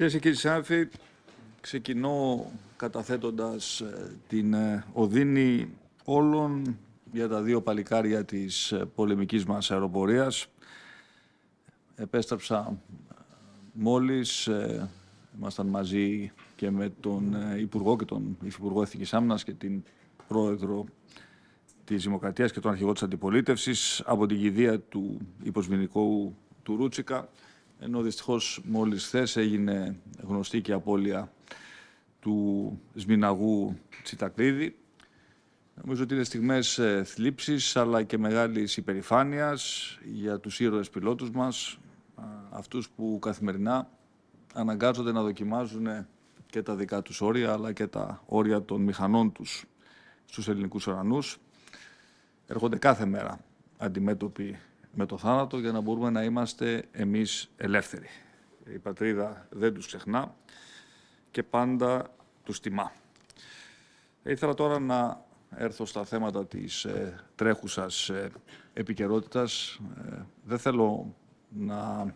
Κυρίες και κύριοι Σάφη, ξεκινώ καταθέτοντας ε, την ε, οδύνη όλων για τα δύο παλικάρια της ε, πολεμικής μας αεροπορίας. Επέστρεψα μόλις, ήμασταν μαζί και με τον Υπουργό και τον Υφυπουργό Εθνικής Άμυνας και την Πρόεδρο της Δημοκρατίας και τον Αρχηγό της Αντιπολίτευσης από την κηδεία του υποσμηνικού του Ρούτσικα ενώ δυστυχώς μόλις χθες έγινε γνωστή και απώλεια του Σμιναγού Τσιτακλίδη. Νομίζω ότι είναι στιγμές ε, θλίψης αλλά και μεγάλης υπερηφάνειας για τους ήρωες πιλότους μας, αυτούς που καθημερινά αναγκάζονται να δοκιμάζουν ε, και τα δικά τους όρια αλλά και τα όρια των μηχανών τους στους ελληνικούς ορανούς. Έρχονται κάθε μέρα αντιμέτωποι με το θάνατο για να μπορούμε να είμαστε εμείς ελεύθεροι. Η πατρίδα δεν τους ξεχνά και πάντα τους τιμά. Ε, ήθελα τώρα να έρθω στα θέματα της ε, τρέχουσας ε, δεν θέλω να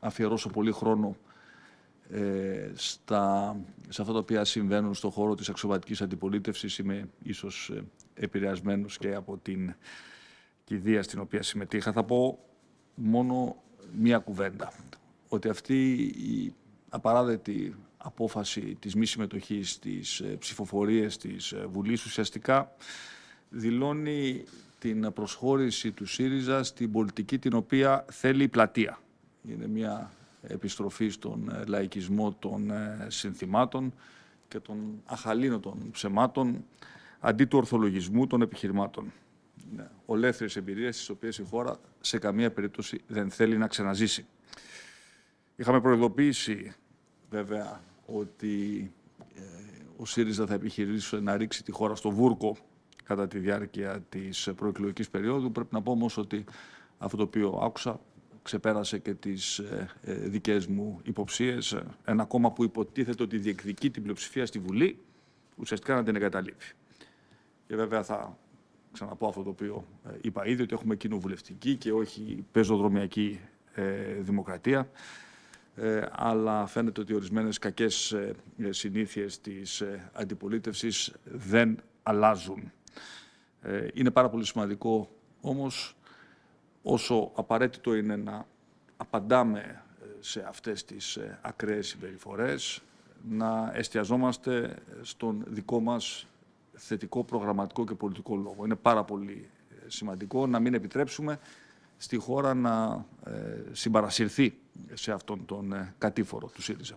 αφιερώσω πολύ χρόνο στα, σε αυτά τα οποία συμβαίνουν στον χώρο της αξιωματικής αντιπολίτευσης. Είμαι ίσως επηρεασμένος και από την κηδεία στην οποία συμμετείχα, θα πω μόνο μία κουβέντα. Ότι αυτή η απαράδεκτη απόφαση της μη συμμετοχής στις ε, ψηφοφορίες της ε, Βουλής ουσιαστικά δηλώνει την προσχώρηση του ΣΥΡΙΖΑ στην πολιτική την οποία θέλει η πλατεία. Είναι μια επιστροφή στον ε, λαϊκισμό των συνθημάτων και των αχαλήνωτων ψεμάτων αντί του ορθολογισμού των επιχειρημάτων ναι, εμπειρίε, εμπειρίες οποίε οποίες η χώρα σε καμία περίπτωση δεν θέλει να ξαναζήσει. Είχαμε προειδοποιήσει βέβαια ότι ε, ο ΣΥΡΙΖΑ θα επιχειρήσει να ρίξει τη χώρα στο βούρκο κατά τη διάρκεια της προεκλογικής περίοδου. Πρέπει να πω όμως ότι αυτό το οποίο άκουσα ξεπέρασε και τις ε, ε, δικές μου υποψίες. Ένα κόμμα που υποτίθεται ότι διεκδικεί την πλειοψηφία στη Βουλή ουσιαστικά να την εγκαταλείπει. Και βέβαια θα ξαναπώ αυτό το οποίο ε, είπα ήδη, ότι έχουμε κοινοβουλευτική και όχι πεζοδρομιακή ε, δημοκρατία. Ε, αλλά φαίνεται ότι ορισμένες κακές ε, συνήθειες της αντιπολίτευσης δεν αλλάζουν. Είναι πάρα πολύ σημαντικό όμως, όσο απαραίτητο είναι να απαντάμε σε αυτές τις ακραίες συμπεριφορές, να εστιαζόμαστε στον δικό μας θετικό προγραμματικό και πολιτικό λόγο. Είναι πάρα πολύ ε, σημαντικό να μην επιτρέψουμε στη χώρα να ε, συμπαρασυρθεί σε αυτόν τον ε, κατήφορο του ΣΥΡΙΖΑ.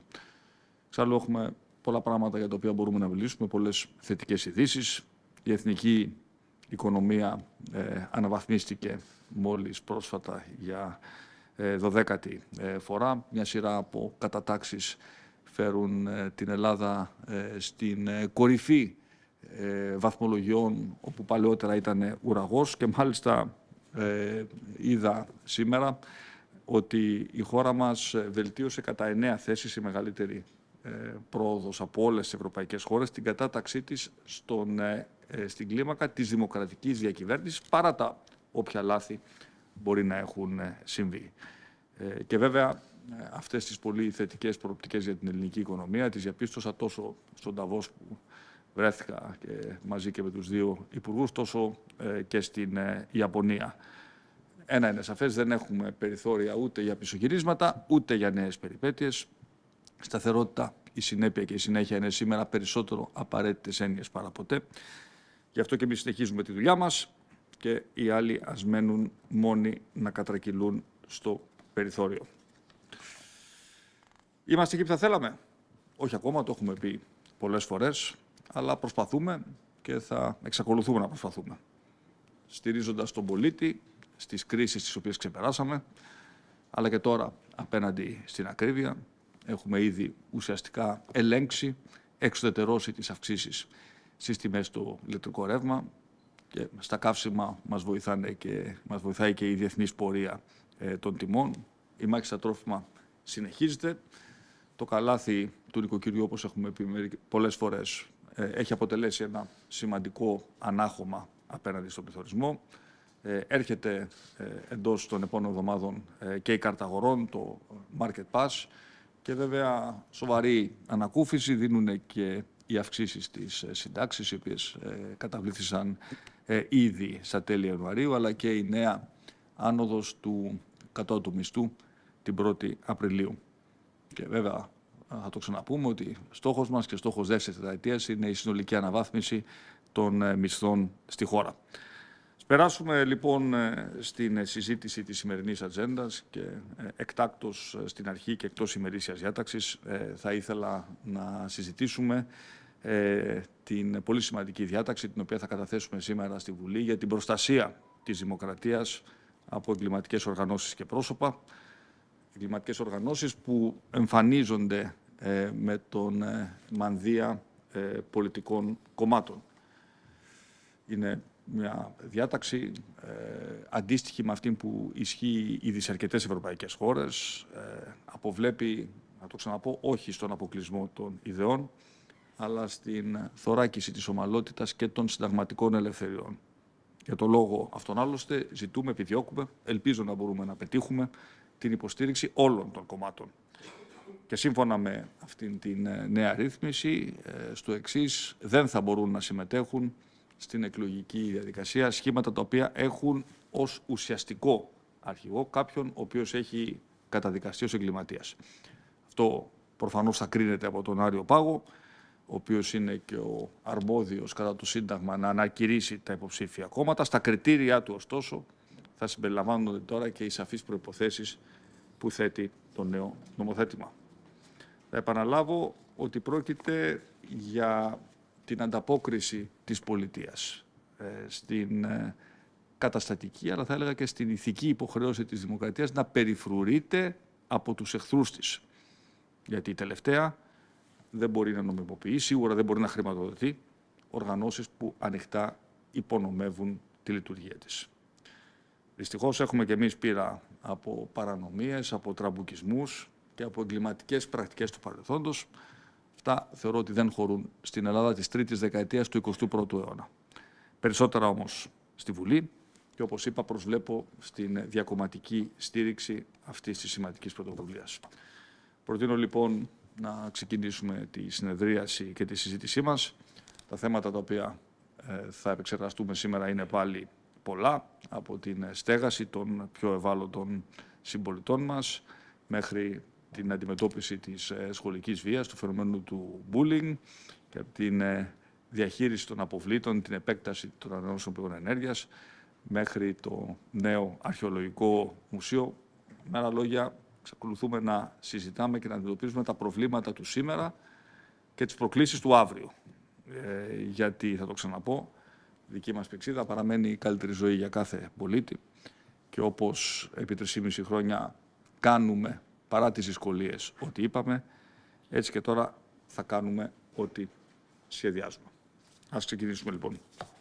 Ξάλλου έχουμε πολλά πράγματα για τα οποία μπορούμε να μιλήσουμε, πολλές θετικές ειδήσεις. Η εθνική οικονομία αναβαθμίστηκε μόλις πρόσφατα για ε, 12η φορά. Μια σειρά από κατατάξεις φέρουν την Ελλάδα στην κορυφή ε, βαθμολογιών όπου παλαιότερα ήταν ουραγός και μάλιστα ε, είδα σήμερα ότι η χώρα μας ε, βελτίωσε κατά εννέα θέσεις η μεγαλύτερη ε, πρόοδος από όλες τις ευρωπαϊκές χώρες την κατάταξή της στον, στην κλίμακα της δημοκρατικής διακυβέρνησης παρά τα όποια λάθη μπορεί να έχουν συμβεί. Και βέβαια αυτές τις πολύ θετικές προοπτικές για την ελληνική οικονομία τις διαπίστωσα τόσο στον Ταβός που βρέθηκα και μαζί και με τους δύο υπουργούς, τόσο ε, και στην ε, Ιαπωνία. Ένα είναι σαφές, δεν έχουμε περιθώρια ούτε για πισωγυρίσματα, ούτε για νέες περιπέτειες. Σταθερότητα, η συνέπεια και η συνέχεια είναι σήμερα περισσότερο απαραίτητες έννοιες παρά ποτέ. Γι' αυτό και εμείς συνεχίζουμε τη δουλειά μας και οι άλλοι ας μένουν μόνοι να κατρακυλούν στο περιθώριο. Είμαστε εκεί που θα θέλαμε. Όχι ακόμα, το έχουμε πει πολλές φορές αλλά προσπαθούμε και θα εξακολουθούμε να προσπαθούμε. Στηρίζοντας τον πολίτη στις κρίσεις τις οποίες ξεπεράσαμε, αλλά και τώρα απέναντι στην ακρίβεια, έχουμε ήδη ουσιαστικά ελέγξει, εξουδετερώσει τις αυξήσεις στις τιμές του ηλεκτρικού ρεύμα και στα καύσιμα μας, και, βοηθάει και η διεθνής πορεία ε, των τιμών. Η μάχη στα τρόφιμα συνεχίζεται. Το καλάθι του νοικοκυριού, όπως έχουμε πει πολλές φορές, ε, έχει αποτελέσει ένα σημαντικό ανάχωμα απέναντι στον πληθωρισμό. Ε, έρχεται ε, εντός των επόμενων εβδομάδων και η κάρτα το Market Pass και βέβαια σοβαρή ανακούφιση δίνουν και οι αυξήσεις της συντάξεις, οι οποίες καταβλήθησαν ήδη στα τέλη Ιανουαρίου, αλλά και η νέα άνοδος του κατώτου μισθού την 1η Απριλίου. Και βέβαια θα το ξαναπούμε ότι στόχος μας και στόχος δεύτερης τετραετίας είναι η συνολική αναβάθμιση των ε, μισθών στη χώρα. Περάσουμε λοιπόν ε, στην ε, συζήτηση της σημερινής ατζέντας και εκτάκτως στην αρχή και εκτός ημερήσιας διάταξης θα ήθελα να συζητήσουμε την πολύ σημαντική διάταξη την οποία θα καταθέσουμε σήμερα στη Βουλή για την προστασία της δημοκρατίας από εγκληματικές οργανώσεις και πρόσωπα εγκληματικές οργανώσεις που εμφανίζονται ε, με τον ε, μανδύα ε, πολιτικών κομμάτων. Είναι μια διάταξη ε, αντίστοιχη με αυτή που ισχύει ήδη σε αρκετές ευρωπαϊκές χώρες. Αποβλέπει, να το ξαναπώ, όχι στον αποκλεισμό των ιδεών, αλλά στην θωράκιση της ομαλότητας και των συνταγματικών ελευθεριών. Για το λόγο αυτόν άλλωστε ζητούμε, επιδιώκουμε, ελπίζω να μπορούμε να πετύχουμε την υποστήριξη όλων των κομμάτων. Και σύμφωνα με αυτήν την ε, νέα ρύθμιση, ε, στο εξής δεν θα μπορούν να συμμετέχουν στην εκλογική διαδικασία σχήματα τα οποία έχουν ως ουσιαστικό αρχηγό κάποιον ο οποίος έχει καταδικαστεί ως εγκληματίας. Αυτό προφανώς θα κρίνεται από τον Άριο Πάγο, ο οποίος είναι και ο αρμόδιος κατά το Σύνταγμα να ανακηρύσει τα υποψήφια κόμματα. Στα κριτήρια του ωστόσο θα συμπεριλαμβάνονται τώρα και οι σαφείς προϋποθέσεις που θέτει το νέο νομοθέτημα. Θα επαναλάβω ότι πρόκειται για την ανταπόκριση της πολιτείας ε, στην ε, καταστατική, αλλά θα έλεγα και στην ηθική υποχρέωση της δημοκρατίας να περιφρουρείται από τους εχθρούς της. Γιατί η τελευταία δεν μπορεί να νομιμοποιεί, σίγουρα δεν μπορεί να χρηματοδοτεί οργανώσεις που ανοιχτά υπονομεύουν τη λειτουργία της. Δυστυχώς έχουμε και εμείς πείρα από παρανομίες, από τραμπουκισμούς και από εγκληματικές πρακτικές του παρελθόντος. Αυτά θεωρώ ότι δεν χωρούν στην Ελλάδα της τρίτης δεκαετίας του 21ου αιώνα. Περισσότερα όμως στη Βουλή και όπως είπα προσβλέπω στην διακομματική στήριξη αυτής της σημαντικής πρωτοβουλίας. Προτείνω λοιπόν να ξεκινήσουμε τη συνεδρίαση και τη συζήτησή μας. Τα θέματα τα οποία ε, θα επεξεργαστούμε σήμερα είναι πάλι πολλά από την στέγαση των πιο ευάλωτων συμπολιτών μας μέχρι την αντιμετώπιση της ε, σχολικής βίας, του φαινομένου του bullying και την ε, διαχείριση των αποβλήτων, την επέκταση των ανανεώσιμων πηγών ενέργειας μέχρι το νέο αρχαιολογικό μουσείο. Με άλλα λόγια, ξεκολουθούμε να συζητάμε και να αντιμετωπίζουμε τα προβλήματα του σήμερα και τις προκλήσεις του αύριο. Ε, γιατί, θα το ξαναπώ, δική μας πηξίδα παραμένει η καλύτερη ζωή για κάθε πολίτη και όπως επί 3,5 χρόνια κάνουμε παρά τις δυσκολίες ό,τι είπαμε, έτσι και τώρα θα κάνουμε ό,τι σχεδιάζουμε. Ας ξεκινήσουμε λοιπόν.